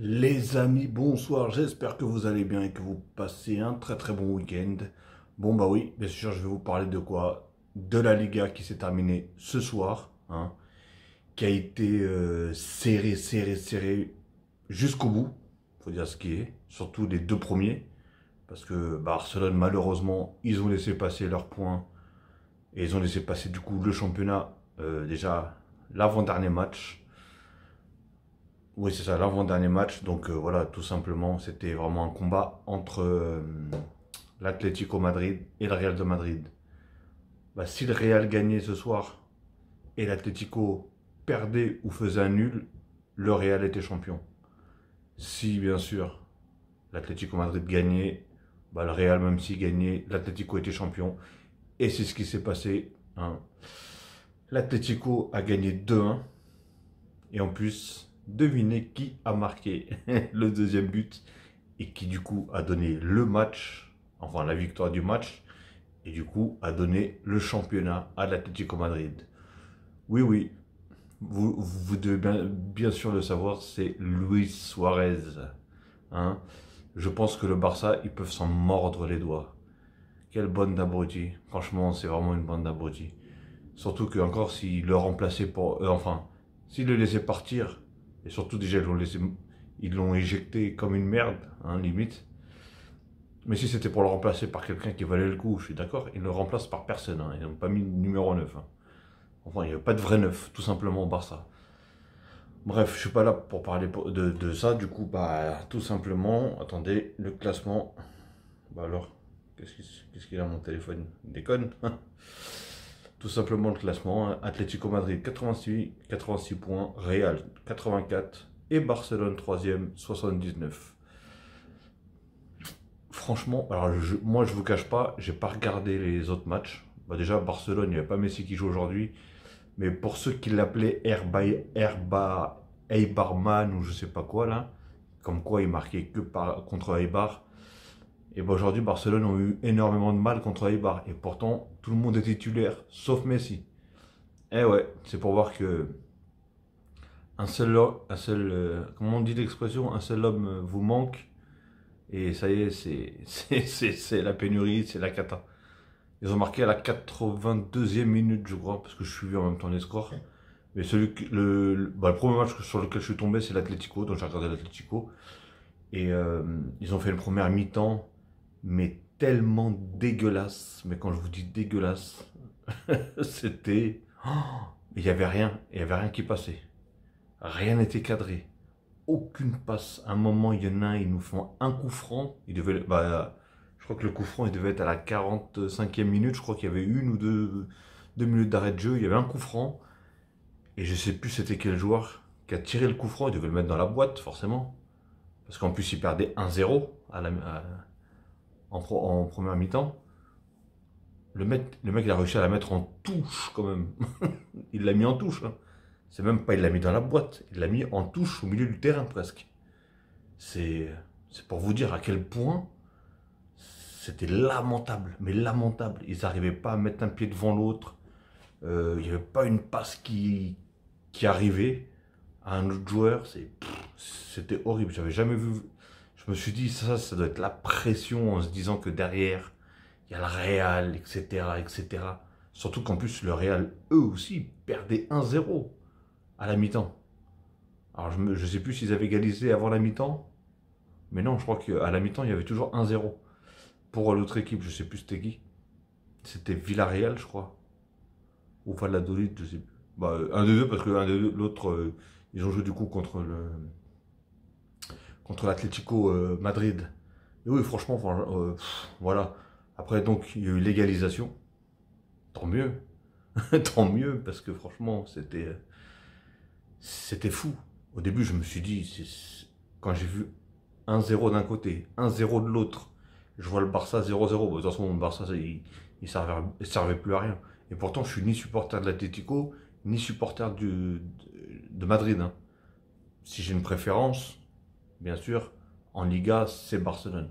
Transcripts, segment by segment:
Les amis, bonsoir, j'espère que vous allez bien et que vous passez un très très bon week-end. Bon bah oui, bien sûr, je vais vous parler de quoi De la Liga qui s'est terminée ce soir, hein, qui a été serré, euh, serrée, serrée, serrée jusqu'au bout, faut dire ce qui est, surtout les deux premiers, parce que bah, Barcelone, malheureusement, ils ont laissé passer leurs points, et ils ont laissé passer du coup le championnat, euh, déjà l'avant-dernier match, oui, c'est ça, l'avant-dernier match. Donc euh, voilà, tout simplement, c'était vraiment un combat entre euh, l'Atlético Madrid et le Real de Madrid. Bah, si le Real gagnait ce soir et l'Atlético perdait ou faisait un nul, le Real était champion. Si, bien sûr, l'Atlético Madrid gagnait, bah, le Real, même s'il gagnait, l'Atlético était champion. Et c'est ce qui s'est passé. Hein. L'Atlético a gagné 2-1. Et en plus, devinez qui a marqué le deuxième but et qui du coup a donné le match, enfin la victoire du match, et du coup a donné le championnat à l'Atlético Madrid. Oui, oui, vous, vous devez bien, sûr le savoir, c'est Luis Suarez. Hein. Je pense que le Barça, ils peuvent s'en mordre les doigts. Quelle bande d'abrutis. Franchement, c'est vraiment une bande d'abrutis. Surtout que encore le remplaçaient pour... Euh, enfin, s'ils le laissait partir, et surtout, déjà, ils l'ont éjecté comme une merde, hein, limite. Mais si c'était pour le remplacer par quelqu'un qui valait le coup, je suis d'accord, ils ne le remplacent par personne. Hein. Ils n'ont pas mis le numéro 9. Hein. Enfin, il n'y a pas de vrai neuf, tout simplement, au Barça. Bref, je ne suis pas là pour parler de, ça. Du coup, bah, tout simplement, attendez, le classement. Bah, alors, qu'est-ce qu'il a mon téléphone déconne tout simplement le classement, Atletico hein. Atlético Madrid 86, 86 points, Real 84 et Barcelone 3e 79. Franchement, alors je, moi je vous cache pas, j'ai pas regardé les autres matchs. Bah, déjà Barcelone, il n'y a pas Messi qui joue aujourd'hui. Mais pour ceux qui l'appelaient Herba, Herba Eibarman ou je sais pas quoi là, comme quoi il marquait que par, contre Eibar, et ben, aujourd'hui, Barcelone ont eu énormément de mal contre Eibar. Et pourtant, tout le monde est titulaire, sauf Messi. Eh ouais, c'est pour voir que un seul, un seul, euh, comment on dit l'expression, un seul homme euh, vous manque. Et ça y est, c'est la pénurie, c'est la cata. Ils ont marqué à la 82e minute, je crois, parce que je suis vu en même temps les scores. Mais celui bah, le, premier match sur lequel je suis tombé, c'est l'Atlético, donc j'ai regardé l'Atletico. Et euh, ils ont fait une première mi-temps mais tellement dégueulasse. Mais quand je vous dis dégueulasse, c'était... Oh, il n'y avait rien, il n'y avait rien qui passait. Rien n'était cadré. Aucune passe. À un moment, il y en a un, ils nous font un coup franc. Il devait, bah, je crois que le coup franc, il devait être à la 45e minute. Je crois qu'il y avait une ou deux, deux minutes d'arrêt de jeu. Il y avait un coup franc. Et je sais plus c'était quel joueur qui a tiré le coup franc. Il devait le mettre dans la boîte, forcément. Parce qu'en plus, il perdait 1-0 à la en, en première mi-temps, le mec, le mec, il a réussi à la mettre en touche quand même. il l'a mis en touche. Hein. C'est même pas il l'a mis dans la boîte, il l'a mis en touche au milieu du terrain presque. C'est pour vous dire à quel point c'était lamentable, mais lamentable. Ils n'arrivaient pas à mettre un pied devant l'autre. Euh, il n'y avait pas une passe qui, qui arrivait à un autre joueur. C'était horrible. J'avais jamais vu je me suis dit, ça, ça doit être la pression en se disant que derrière, il y a le Real, etc., etc. Surtout qu'en plus, le Real, eux aussi, perdaient 1-0 à la mi-temps. Alors, je ne sais plus s'ils avaient égalisé avant la mi-temps, mais non, je crois qu'à la mi-temps, il y avait toujours 1-0. Pour l'autre équipe, je ne sais plus c'était qui. C'était Villarreal, je crois. Ou Valladolid, je ne sais plus. Bah, euh, un des deux, parce que de l'autre, euh, ils ont joué du coup contre le, contre l'Atlético euh, Madrid. Et oui, franchement, euh, voilà. Après, donc, il y a eu l'égalisation. Tant mieux. Tant mieux, parce que franchement, c'était. C'était fou. Au début, je me suis dit, quand j'ai vu 1-0 d'un côté, 1-0 de l'autre, je vois le Barça 0-0. De ce moment, le Barça, il ne servait, plus à rien. Et pourtant, je suis ni supporter de l'Atlético, ni supporter de, Madrid. Hein. Si j'ai une préférence, bien sûr, en Liga, c'est Barcelone.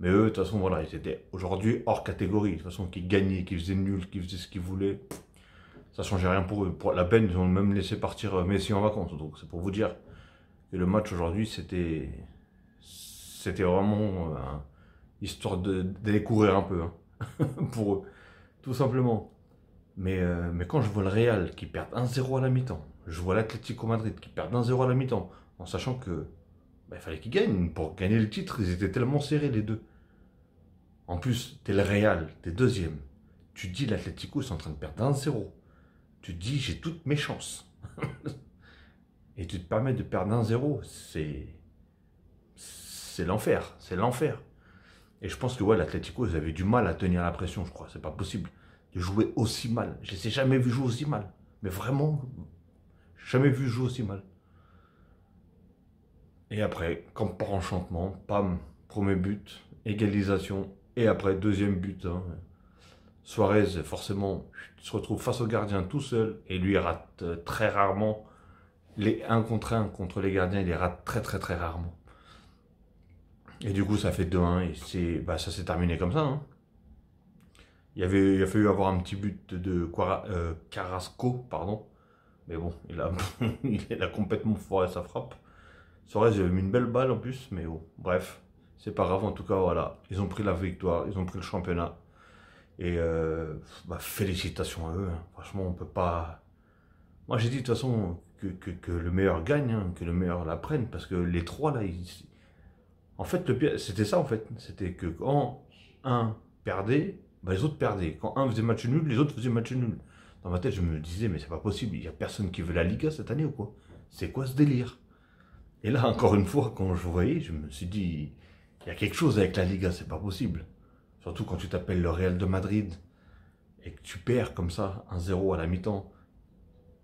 Mais eux, de toute façon, voilà, ils étaient aujourd'hui hors catégorie. De toute façon, ils gagnaient, ils faisaient nul, qui faisaient ce qu'ils voulaient, ça changeait rien pour eux. Pour la peine, ils ont même laissé partir euh, Messi en vacances. Donc, c'est pour vous dire. Et le match aujourd'hui, c'était. C'était vraiment. Euh, histoire de, courir un peu. Hein, pour eux. Tout simplement. Mais, euh, mais quand je vois le Real qui perd 1-0 à la mi-temps, je vois l'Atlético Madrid qui perd 1-0 à la mi-temps, en sachant que bah, il fallait qu'ils gagnent. Pour gagner le titre, ils étaient tellement serrés les deux. En plus, t'es le Real, t'es deuxième. Tu dis l'Atletico, est en train de perdre un 0 Tu dis j'ai toutes mes chances. Et tu te permets de perdre un 0 c'est. C'est l'enfer, c'est l'enfer. Et je pense que ouais, l'Atlético, ils avaient du mal à tenir la pression, je crois. C'est pas possible de jouer aussi mal. Je ne les ai jamais vu jouer aussi mal. Mais vraiment, jamais vu jouer aussi mal. Et après, comme par enchantement, pam, premier but, égalisation. Et après, deuxième but. Hein. Suarez, forcément, se retrouve face au gardien tout seul. Et lui, rate euh, très rarement. Les 1 contre 1 contre les gardiens, il les rate très très très rarement. Et du coup, ça fait 2-1. Et bah, ça s'est terminé comme ça. Hein. Il, avait, il a fallu avoir un petit but de euh, Carrasco, pardon. Mais bon, il a, il a complètement foiré sa frappe ils avaient mis une belle balle en plus, mais bref, c'est pas grave. En tout cas, voilà, ils ont pris la victoire, ils ont pris le championnat. Et euh, bah, félicitations à eux. Hein. Franchement, on peut pas. Moi, j'ai dit de toute façon que, que, le meilleur gagne, hein, que le meilleur la prenne, parce que les trois là, ils... en fait, le c'était ça en fait. C'était que quand un perdait, bah, les autres perdaient. Quand un faisait match nul, les autres faisaient match nul. Dans ma tête, je me disais, mais c'est pas possible, il n'y a personne qui veut la Liga cette année ou quoi C'est quoi ce délire et là, encore une fois, quand je voyais, je me suis dit, il y a quelque chose avec la Liga, c'est pas possible. Surtout quand tu t'appelles le Real de Madrid et que tu perds comme ça 1-0 à la mi-temps.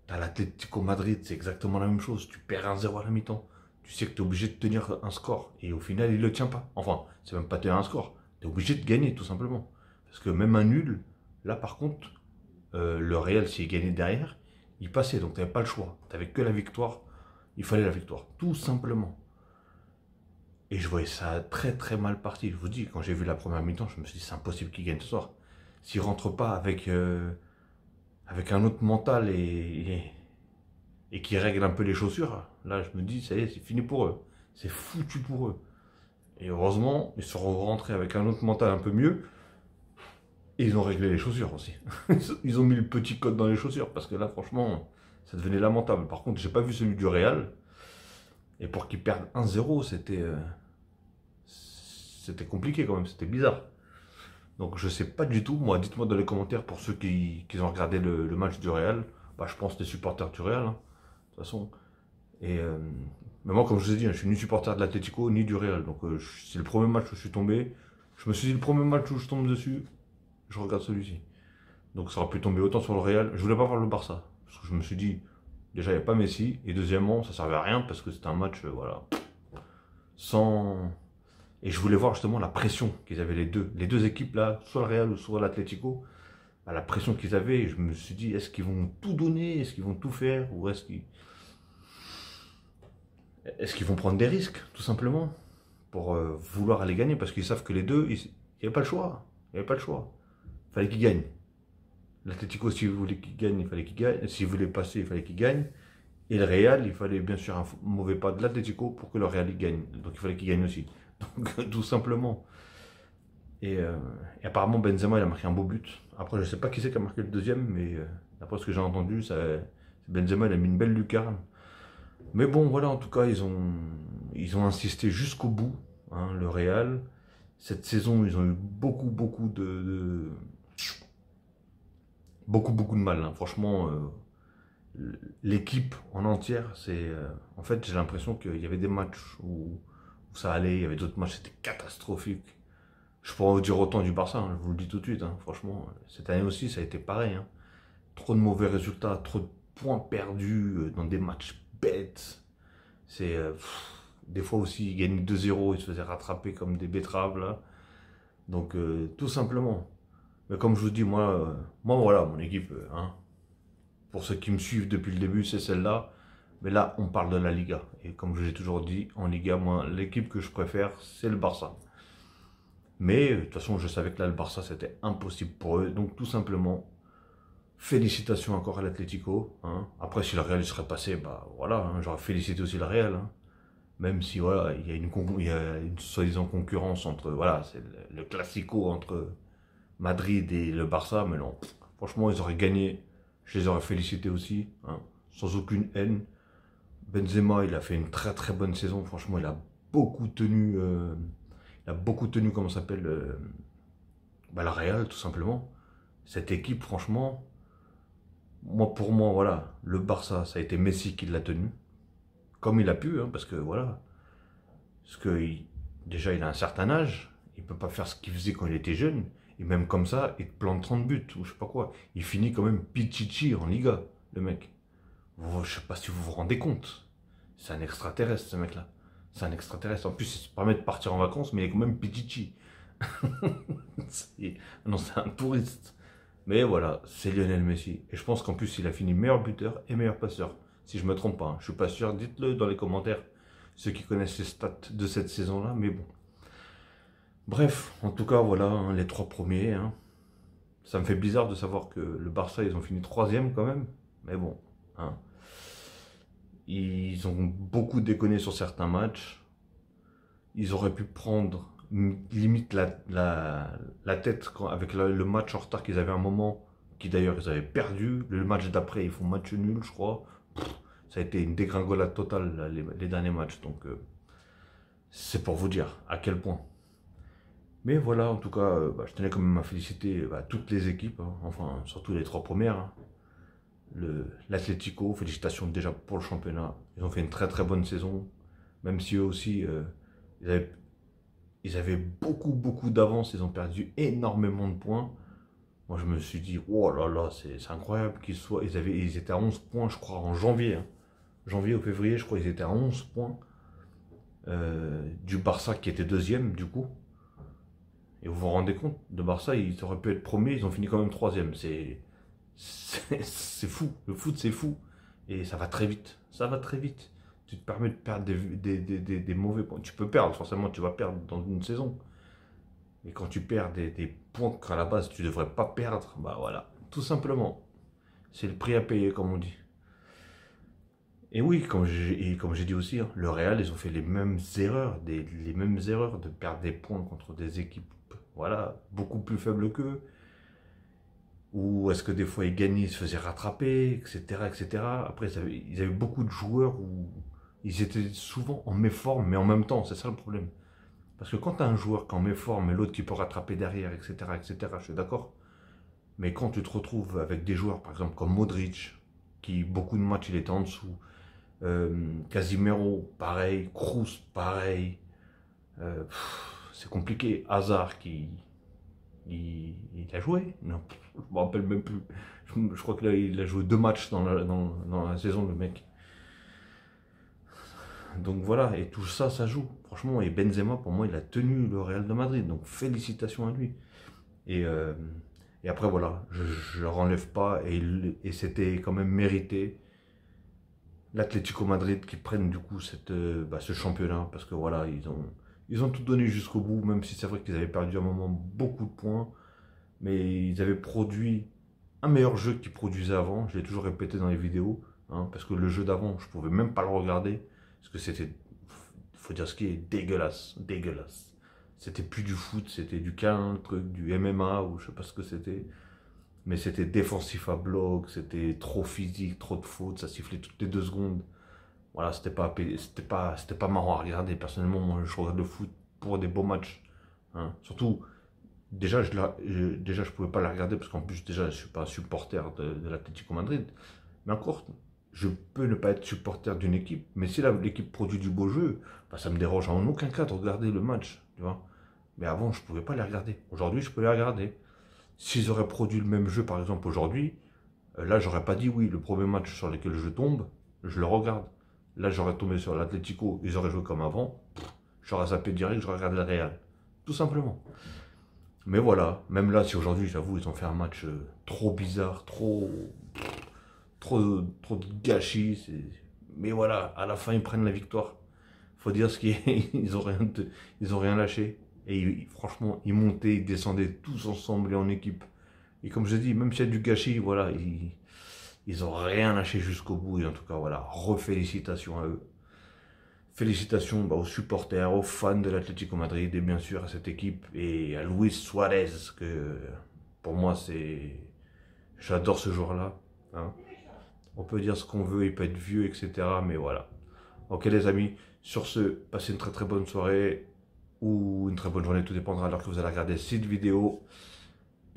T'as l'Atlético Madrid, c'est exactement la même chose. Tu perds 1-0 à la mi-temps. Tu sais que t'es obligé de tenir un score et au final, il le tient pas. Enfin, c'est même pas tenir un score. T'es obligé de gagner, tout simplement. Parce que même un nul, là par contre, euh, le Real, s'il gagnait derrière, il passait. Donc t'avais pas le choix. T'avais que la victoire il fallait la victoire, tout simplement. Et je voyais ça très très mal parti. Je vous dis, quand j'ai vu la première mi-temps, je me suis dit, c'est impossible qu'ils gagnent ce soir. S'ils rentrent pas avec, euh, avec un autre mental et, et, qui règle un peu les chaussures, là je me dis, ça y est, c'est fini pour eux. C'est foutu pour eux. Et heureusement, ils sont rentrés avec un autre mental un peu mieux. Et ils ont réglé les chaussures aussi. ils ont mis le petit code dans les chaussures parce que là, franchement, ça devenait lamentable. Par contre, j'ai pas vu celui du Real. Et pour qu'ils perdent 1-0, c'était euh, c'était compliqué quand même, c'était bizarre. Donc je sais pas du tout, moi, dites-moi dans les commentaires pour ceux qui, ont regardé le, match du Real. Bah, je pense des supporters du Real, hein, de toute façon. Et euh, mais moi, comme je vous ai dit, je hein, je suis ni supporter de l'Atletico ni du Real. Donc euh, c'est le premier match où je suis tombé. Je me suis dit, le premier match où je tombe dessus, je regarde celui-ci. Donc ça aurait pu tomber autant sur le Real. Je voulais pas voir le Barça. Parce que je me suis dit, déjà, il n'y a pas Messi. Et deuxièmement, ça servait à rien parce que c'était un match, euh, voilà, sans. Et je voulais voir justement la pression qu'ils avaient les deux. Les deux équipes là, soit le Real ou soit l'Atlético, à la pression qu'ils avaient. je me suis dit, est-ce qu'ils vont tout donner Est-ce qu'ils vont tout faire Ou est-ce qu'ils. Est-ce qu'ils vont prendre des risques, tout simplement, pour euh, vouloir aller gagner Parce qu'ils savent que les deux, il n'y avait pas le choix. Il n'y avait pas le choix. Il fallait qu'ils gagnent. L'Atletico si vous voulez qu'il gagne, il fallait qu'il gagne. Si vous voulez passer, il fallait qu'il gagne. Et le Real, il fallait bien sûr un mauvais pas de l'Atlético pour que le Real gagne. Donc il fallait qu'il gagne aussi. Donc euh, tout simplement. Euh, et, apparemment Benzema il a marqué un beau but. Après je ne sais pas qui c'est qui a marqué le deuxième, mais euh, d'après ce que j'ai entendu, ça, Benzema il a mis une belle lucarne. Mais bon voilà en tout cas ils ont ils ont insisté jusqu'au bout. Hein, le Real cette saison ils ont eu beaucoup beaucoup de beaucoup, beaucoup de mal. Hein. Franchement, euh, l'équipe en entière, c'est. Euh, en fait, j'ai l'impression qu'il y avait des matchs où, ça allait, il y avait d'autres matchs, c'était catastrophique. Je pourrais vous dire autant du Barça, hein, je vous le dis tout de suite. Hein. Franchement, cette année aussi, ça a été pareil. Trop de mauvais résultats, trop de points perdus euh, dans des matchs bêtes. C'est. des fois aussi, ils gagnaient 2-0, ils se faisaient rattraper comme des betteraves Donc, tout simplement, mais comme je vous dis, moi, euh, voilà, mon équipe, euh, hein, pour ceux qui me suivent depuis le début, c'est celle-là. Mais là, on parle de la Liga. Et comme je l'ai toujours dit, en Liga, moi, l'équipe que je préfère, c'est le Barça. Mais euh, de toute façon, je savais que là, le Barça, c'était impossible pour eux. Donc, tout simplement, félicitations encore à l'Atletico. Hein. Après, si le Real serait passé, bah voilà, hein, j'aurais félicité aussi le Real. Hein. Même si, voilà, il y a une, une soi-disant concurrence entre, voilà, c'est le classico entre Madrid et le Barça, mais non. Franchement, ils auraient gagné. Je les aurais félicités aussi, hein. sans aucune haine. Benzema, il a fait une très très bonne saison. Franchement, il a beaucoup tenu, euh, il a beaucoup tenu, comment s'appelle, euh, bah, la Real, tout simplement. Cette équipe, franchement, moi pour moi, voilà, le Barça, ça a été Messi qui l'a tenu, comme il a pu, hein, parce que voilà, parce que déjà il a un certain âge, il peut pas faire ce qu'il faisait quand il était jeune. Et même comme ça, il plante 30 buts ou je sais pas quoi. Il finit quand même pichichi en Liga, le mec. je sais pas si vous vous rendez compte. C'est un extraterrestre, ce mec-là. C'est un extraterrestre. En plus, il se permet de partir en vacances, mais il est quand même pichichi. non, c'est un touriste. Mais voilà, c'est Lionel Messi. Et je pense qu'en plus, il a fini meilleur buteur et meilleur passeur. Si je me trompe pas, hein. je suis pas sûr. Dites-le dans les commentaires, ceux qui connaissent les stats de cette saison-là. Mais bon, Bref, en tout cas, voilà, hein, les trois premiers. Hein. Ça me fait bizarre de savoir que le Barça, ils ont fini troisième quand même. Mais bon, hein. ils ont beaucoup déconné sur certains matchs. Ils auraient pu prendre limite la, tête avec le match en retard qu'ils avaient un moment, qui d'ailleurs ils avaient perdu. Le match d'après, ils font match nul, je crois. ça a été une dégringolade totale les, derniers matchs. Donc, euh, c'est pour vous dire à quel point. Mais voilà, en tout cas, euh, bah, je tenais quand même à féliciter euh, bah, toutes les équipes, hein. enfin surtout les trois premières. Hein. le félicitations déjà pour le championnat. Ils ont fait une très très bonne saison, même si eux aussi, euh, ils, avaient, beaucoup beaucoup d'avance, ils ont perdu énormément de points. Moi je me suis dit, oh là là, c'est incroyable qu'ils soient. Ils, avaient, ils étaient à 11 points, je crois, en janvier. Hein. Janvier ou février, je crois, ils étaient à 11 points. du Barça qui était deuxième, du coup. Et vous vous rendez compte, de Barça, ils auraient pu être premiers, ils ont fini quand même troisième. C'est c'est fou. Le foot, c'est fou. Et ça va très vite. Ça va très vite. Tu te permets de perdre des, mauvais points. Tu peux perdre, forcément, tu vas perdre dans une saison. Et quand tu perds des, points qu'à la base tu ne devrais pas perdre, bah voilà. Tout simplement. C'est le prix à payer, comme on dit. Et oui, comme j'ai dit aussi, hein, le Real, ils ont fait les mêmes erreurs, les mêmes erreurs de perdre des points contre des équipes voilà, beaucoup plus faible qu'eux Ou est-ce que des fois ils gagnaient, ils se faisaient rattraper, etc. etc. Après, ils avaient beaucoup de joueurs où ils étaient souvent en méforme, mais en même temps, c'est ça le problème. Parce que quand tu as un joueur qui est en méforme et l'autre qui peut rattraper derrière, etc., etc., je suis d'accord. Mais quand tu te retrouves avec des joueurs, par exemple, comme Modric, qui beaucoup de matchs il était en dessous, euh, Casimiro, pareil, Kroos, pareil, euh, c'est compliqué. hasard qui il, il, a joué. Non, je me rappelle même plus. Je, crois qu'il a, a, joué deux matchs dans la, dans, la, saison, le mec. Donc voilà, et tout ça, ça joue. Franchement, et Benzema, pour moi, il a tenu le Real de Madrid. Donc félicitations à lui. Et, euh, et après, voilà, je ne renlève pas. Et, et c'était quand même mérité. L'Atlético Madrid qui prennent du coup cette, euh, bah, ce championnat. Parce que voilà, ils ont ils ont tout donné jusqu'au bout, même si c'est vrai qu'ils avaient perdu à un moment beaucoup de points. Mais ils avaient produit un meilleur jeu qu'ils produisaient avant. Je l'ai toujours répété dans les vidéos. Hein, parce que le jeu d'avant, je ne pouvais même pas le regarder. Parce que c'était, faut dire ce qui est, dégueulasse. Dégueulasse. C'était plus du foot, c'était du calme, truc, du MMA, ou je sais pas ce que c'était. Mais c'était défensif à bloc, c'était trop physique, trop de fautes, ça sifflait toutes les deux secondes. Voilà, c'était pas, c'était pas, c'était pas marrant à regarder. Personnellement, moi, je regarde le foot pour des beaux matchs. Hein. Surtout, déjà, je, la, déjà, je pouvais pas la regarder parce qu'en plus, déjà, je suis pas supporter de, l'Atlético Madrid. Mais encore, je peux ne pas être supporter d'une équipe, mais si l'équipe produit du beau jeu, bah ça me dérange en aucun cas de regarder le match, tu vois. Mais avant, je ne pouvais pas les regarder. Aujourd'hui, je peux les regarder. S'ils auraient produit le même jeu, par exemple, aujourd'hui, euh, là, j'aurais pas dit oui, le premier match sur lequel je tombe, je le regarde. Là, j'aurais tombé sur l'Atletico, ils auraient joué comme avant. J'aurais zappé direct, j'aurais regardé le Real. Tout simplement. Mais voilà, même là, si aujourd'hui, j'avoue, ils ont fait un match euh, trop bizarre, trop. trop, trop de gâchis. Mais voilà, à la fin, ils prennent la victoire. Faut dire ce qu'ils ont, rien ils ont rien lâché. Et franchement, ils montaient, ils descendaient tous ensemble et en équipe. Et comme je dis, même s'il y a du gâchis, voilà, ils, ils ont rien lâché jusqu'au bout. Et en tout cas, voilà, refélicitations à eux. Félicitations bah, aux supporters, aux fans de l'Atlético Madrid et bien sûr à cette équipe et à Luis Suarez que pour moi c'est... J'adore ce joueur-là. Hein. On peut dire ce qu'on veut, il peut être vieux, etc. Mais voilà. Ok les amis, sur ce, passez une très très bonne soirée ou une très bonne journée, tout dépendra alors que vous allez regarder cette vidéo.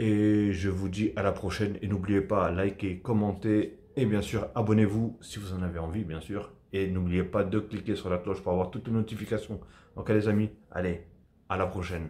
Et je vous dis à la prochaine. Et n'oubliez pas, liker, commenter. Et bien sûr, abonnez-vous si vous en avez envie, bien sûr. Et n'oubliez pas de cliquer sur la cloche pour avoir toutes les notifications. Donc, les amis, allez, à la prochaine.